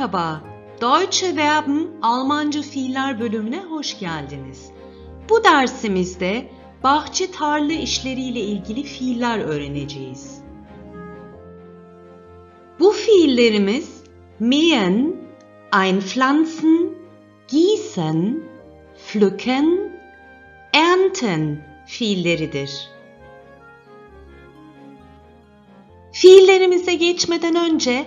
Merhaba, Deutsche Verben Almanca fiiller bölümüne hoş geldiniz. Bu dersimizde bahçe tarla işleriyle ilgili fiiller öğreneceğiz. Bu fiillerimiz mähen, einpflanzen, gießen, pflücken, ernten fiilleridir. Fiillerimize geçmeden önce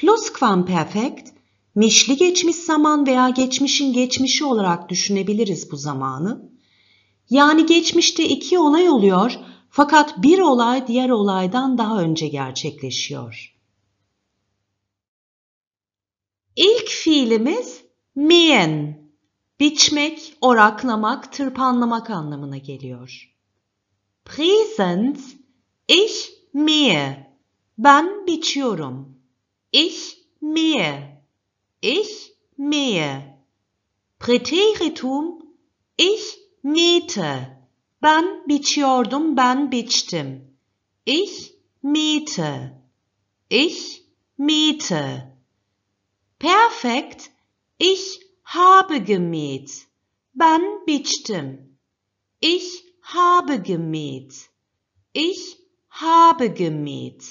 Plusquamperfect, mişli geçmiş zaman veya geçmişin geçmişi olarak düşünebiliriz bu zamanı. Yani geçmişte iki olay oluyor fakat bir olay diğer olaydan daha önce gerçekleşiyor. İlk fiilimiz mien, biçmek, oraklamak, tırpanlamak anlamına geliyor. Present, ich mie, ben biçiyorum. Ich mähe. Ich mähe. Präteritum ich mähte. Ben biçiyordum, ben biçtim. Ich mähte. Ich mähte. Perfekt, ich habe gemäht. Ben biçtim. Ich habe gemäht. Ich habe gemäht.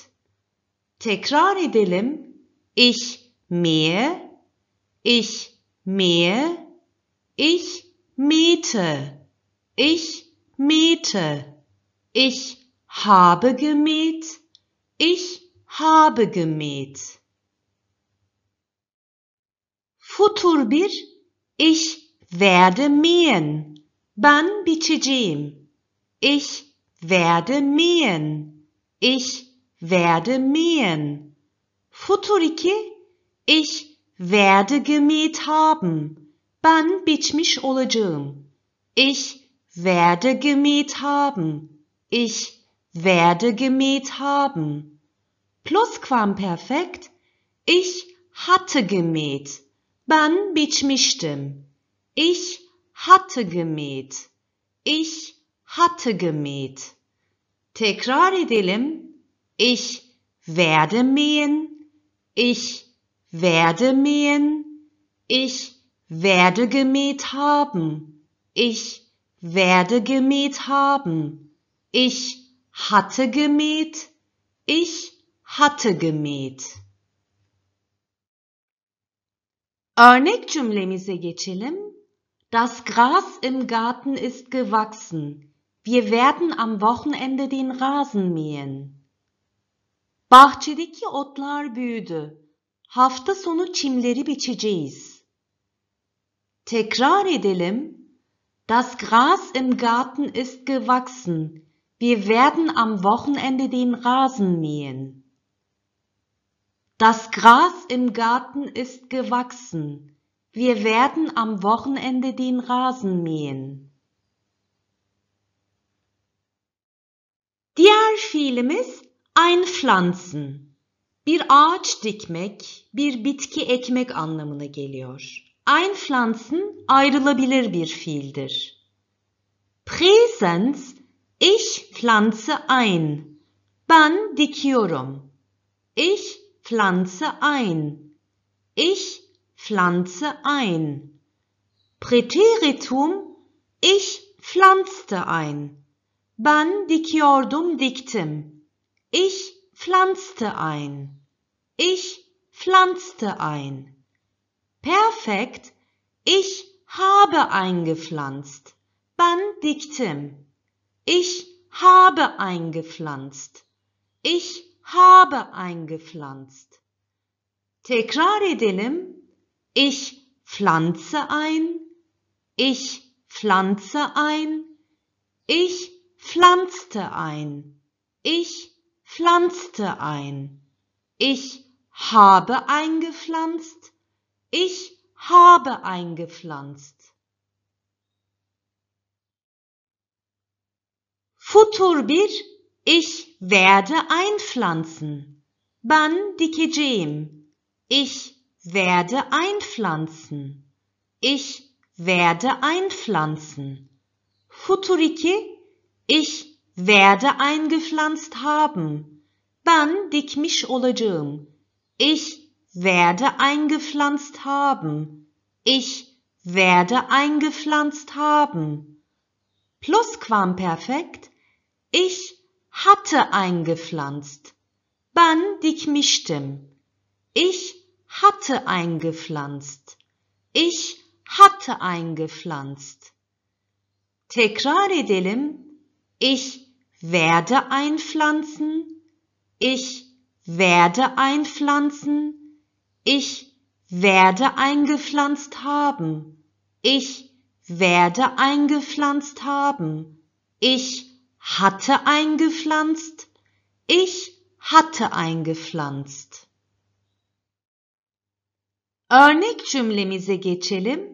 Tekrar edelim. Ich mähe, ich mähe, ich mähte, ich mähte, ich habe gemäht, ich habe gemäht. Futur bir, ich werde mähen. Ben biçeceğim. Ich werde mähen. Ich werde mähen. Futuriki, ich werde gemäht haben. Ben biçmiş olacağım. Ich werde gemäht haben. Ich werde gemäht haben. Plusquamperfekt, ich hatte gemäht. Ben biçmiştim. Ich hatte gemäht. Ich hatte gemäht. Tekrar edelim. Ich werde mähen. Ich werde mähen. Ich werde gemäht haben. Ich werde gemäht haben. Ich hatte gemäht. Ich hatte gemäht. Örnek cümlemize geçelim. Das Gras im Garten ist gewachsen. Wir werden am Wochenende den Rasen mähen. Bahçedeki otlar büyüdü. Hafta sonu çimleri biçeceğiz. Tekrar edelim. Das Gras im Garten ist gewachsen. Wir werden am Wochenende den Rasen mähen. Das Gras im Garten ist gewachsen. Wir werden am Wochenende den Rasen mähen. Diğer fiilimiz Einpflanzen bir ağaç dikmek, bir bitki ekmek anlamına geliyor. Einpflanzen ayrılabilir bir fiildir. Präsens ich pflanze ein. Ben dikiyorum. Ich pflanze ein. Ich pflanze ein. Präteritum ich pflanzte ein. Ben dikiyordum, diktim. Ich pflanzte ein. Ich pflanzte ein. Perfekt. Ich habe eingepflanzt. Ben diktim. Ich habe eingepflanzt. Ich habe eingepflanzt. Tekrar edelim. Ich pflanze ein. Ich pflanze ein. Ich pflanzte ein. Ich pflanzte ein. Ich habe eingepflanzt. Ich habe eingepflanzt. Futur bir, ich werde einpflanzen. Ben dikeceğim. Ich werde einpflanzen. Ich werde einpflanzen. Futur iki, ich werde eingepflanzt haben. Ben dikmiş olacağım. Ich werde eingepflanzt haben. Ich werde eingepflanzt haben. Plusquamperfekt. Ich hatte eingepflanzt. Ben dikmiştim. Ich hatte eingepflanzt. Ich hatte eingepflanzt. Tekrar edelim. Ich werde einpflanzen, ich werde einpflanzen, ich werde eingepflanzt haben, ich werde eingepflanzt haben, ich hatte eingepflanzt, ich hatte eingepflanzt. Örnek cümlemize geçelim.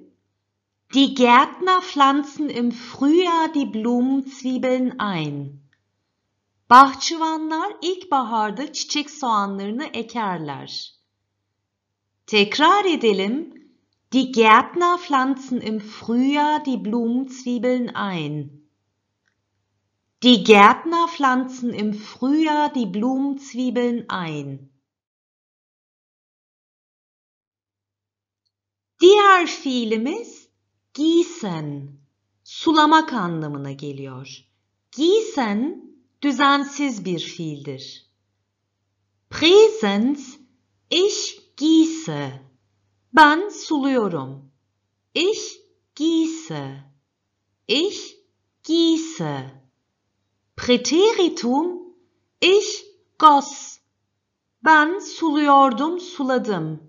Die Gärtner pflanzen im Frühjahr die Blumenzwiebeln ein. Bahçıvanlar ilkbaharda çiçek soğanlarını ekerler. Tekrar edelim. Die Gärtner pflanzen im Frühjahr die Blumenzwiebeln ein. Die Gärtner pflanzen im Frühjahr die Blumenzwiebeln ein. Diğer fiilimiz gießen, sulamak anlamına geliyor. Gießen düzensiz bir fiildir. Präsens ich gieße. Ben suluyorum. Ich gieße. Ich gieße. Präteritum ich goss. Ben suluyordum, suladım.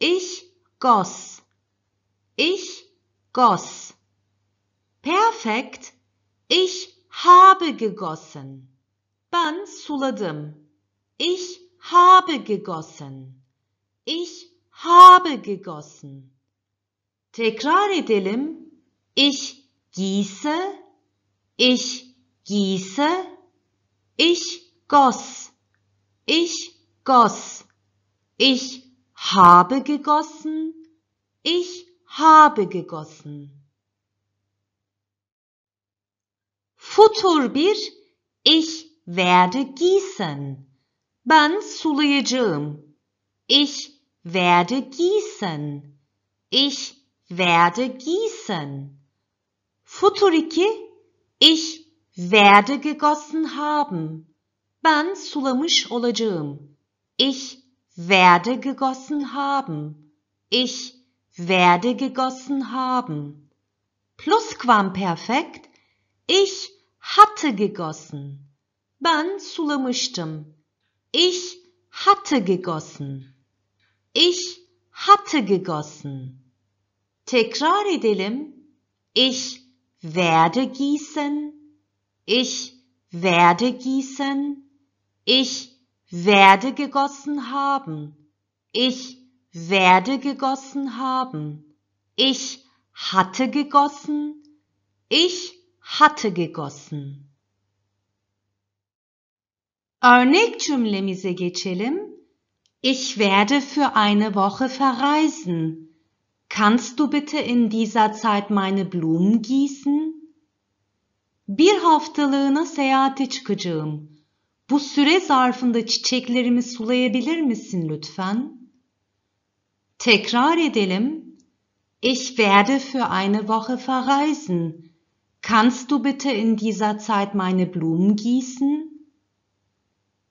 Ich goss. Ich goss. Perfekt. Ich habe gegossen. Ben suladım. Ich habe gegossen. Ich habe gegossen. Tekrar edelim. Ich gieße. Ich gieße. Ich goss. Ich goss. Ich habe gegossen. Ich habe gegossen. Futur bir ich werde gießen. Ben sulayacağım. Ich werde gießen. Ich werde gießen. Futur 2 Ich werde gegossen haben. Ben sulamış olacağım. Ich werde gegossen haben. Ich werde gegossen haben. Plusquamperfekt. Ich hatte gegossen. Ben sulamıştım. Ich hatte gegossen. Ich hatte gegossen. Tekrar edelim. Ich werde gießen. Ich werde gießen. Ich werde gegossen haben. Ich werde gegossen haben. Ich hatte gegossen. Ich hatte gegossen. Örnek cümlemize geçelim. Ich werde für eine Woche verreisen. Kannst du bitte in dieser Zeit meine Blumen gießen? Bir haftalığına seyahate çıkacağım. Bu süre zarfında çiçeklerimi sulayabilir misin lütfen? Tekrar edelim. Ich werde für eine Woche verreisen. Kannst du bitte in dieser Zeit meine Blumen gießen?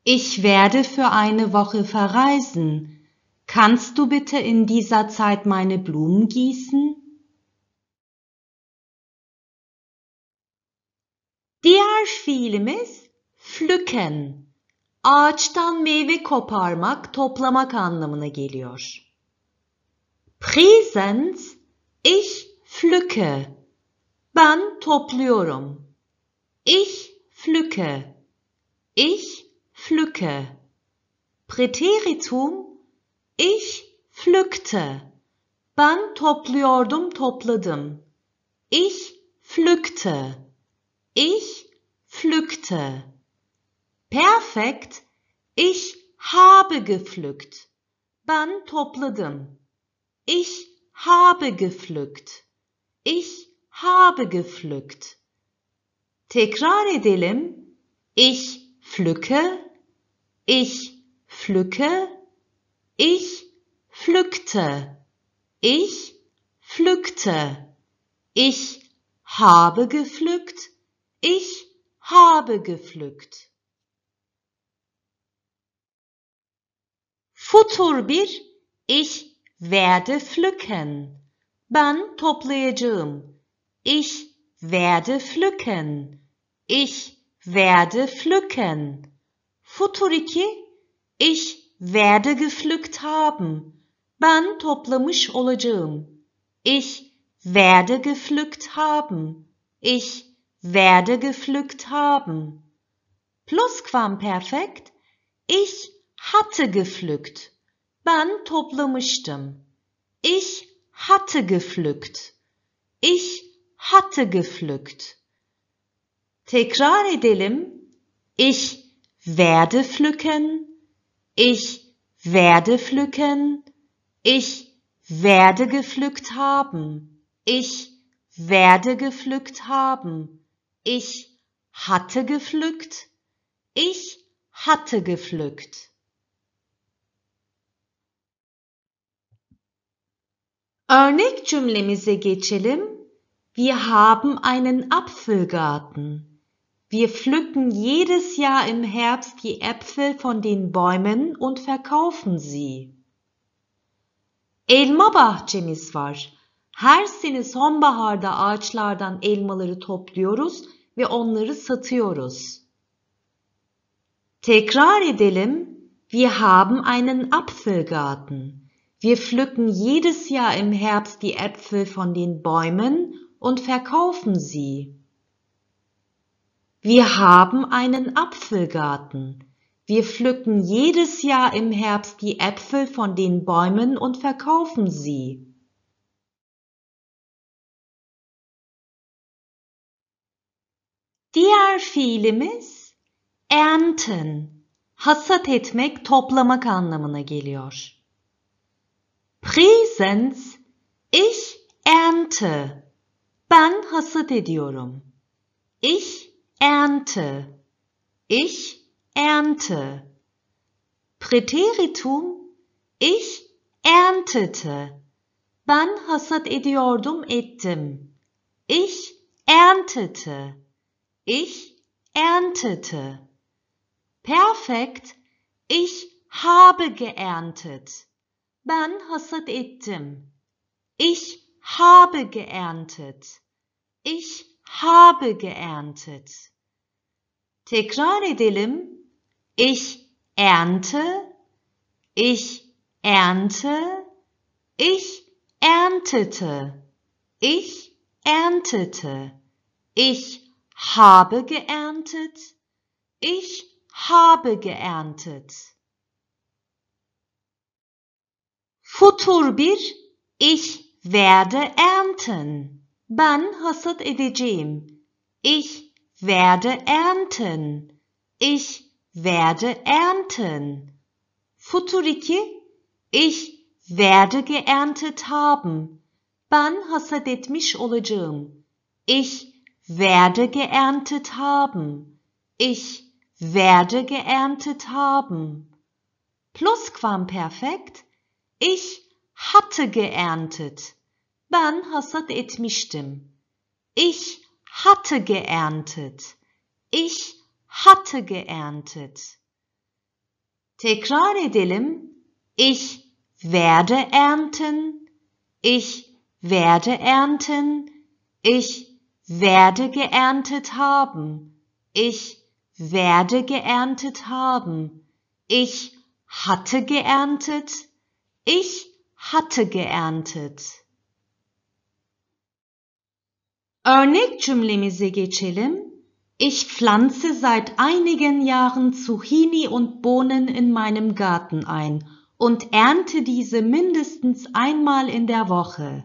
Ich werde für eine Woche verreisen. Kannst du bitte in dieser Zeit meine Blumen gießen? Diğer fiilimiz pflücken. Ağaçtan meyve koparmak, toplamak anlamına geliyor. Präsens, ich pflücke. Ben topluyorum. Ich pflücke. Ich pflücke. Präteritum ich pflückte. Ben topluyordum topladım. Ich pflückte. Ich pflückte. Perfekt. Ich habe gepflückt. Ben topladım. Ich habe gepflückt. Ich habe gepflückt. Tekrar edelim. Ich pflücke. Ich pflücke, ich pflückte, ich pflückte, ich habe gepflückt, ich habe gepflückt. Futur bir, ich werde pflücken. Ben toplayacağım. Ich werde pflücken. Ich werde pflücken. Futuriki Ich werde gepflückt haben. Ben toplamış olacağım. Ich werde gepflückt haben. Ich werde gepflückt haben. Plusquamperfekt Ich hatte gepflückt. Ben toplamıştım. Ich hatte gepflückt. Ich hatte gepflückt. Tekrar edelim. Ich werde pflücken, ich werde pflücken, ich werde gepflückt haben, ich werde gepflückt haben, ich hatte gepflückt, ich hatte gepflückt. Örnek cümlemize geçelim. Wir haben einen Apfelgarten. Wir pflücken jedes Jahr im Herbst die Äpfel von den Bäumen und verkaufen sie. Elma bahçemiz var. Her sene sonbaharda ağaçlardan elmaları topluyoruz ve onları satıyoruz. Tekrar edelim. Wir haben einen Apfelgarten. Wir pflücken jedes Jahr im Herbst die Äpfel von den Bäumen und verkaufen sie. Wir haben einen Apfelgarten. Wir pflücken jedes Jahr im Herbst die Äpfel von den Bäumen und verkaufen sie. Diğer fiilimiz ernten. Hasat etmek, toplamak anlamına geliyor. Präsens ich ernte. Ben hasat ediyorum. Ich ernte. Ich ernte. Präteritum ich erntete. Ben hasat ediyordum ettim. Ich erntete. Ich erntete. Perfekt. Ich habe geerntet. Ben hasat ettim. Ich habe geerntet. Ich habe geerntet. Tekrar edelim. Ich ernte, ich ernte, ich erntete, ich erntete, ich habe geerntet, ich habe geerntet. Futur bir, ich werde ernten. Ban hasat edeceğim. Ich werde ernten. Ich werde ernten. Futuriki ich werde geerntet haben. Ben hasat etmiş olacağım. Ich werde geerntet haben. Ich werde geerntet haben. Plusquamperfekt. Ich hatte geerntet. Ben hasat etmiştim. Ich hatte geerntet. Ich hatte geerntet. Tekrar edelim. Ich werde ernten. Ich werde ernten. Ich werde geerntet haben. Ich werde geerntet haben. Ich hatte geerntet. Ich hatte geerntet. Örnek cümlemize geçelim. Ich pflanze seit einigen Jahren Zucchini und Bohnen in meinem Garten ein und ernte diese mindestens einmal in der Woche.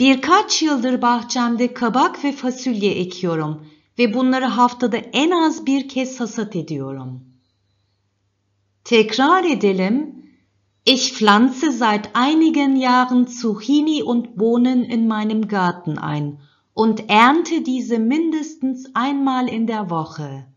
Birkaç yıldır bahçemde kabak ve fasulye ekiyorum ve bunları haftada en az bir kez hasat ediyorum. Tekrar edelim. Ich pflanze seit einigen Jahren Zucchini und Bohnen in meinem Garten ein und ernte diese mindestens einmal in der Woche.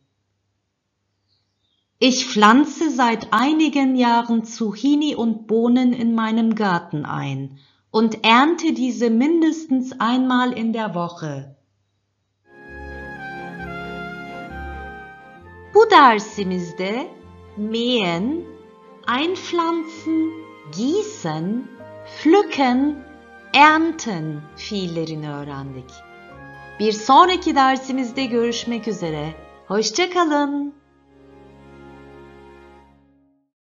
Ich pflanze seit einigen Jahren Zucchini und Bohnen in meinem Garten ein und ernte diese mindestens einmal in der Woche. Bu dersimizde meyen einpflanzen, gießen, pflücken, ernten fiillerini öğrendik. Bir sonraki dersimizde görüşmek üzere. Hoşçakalın.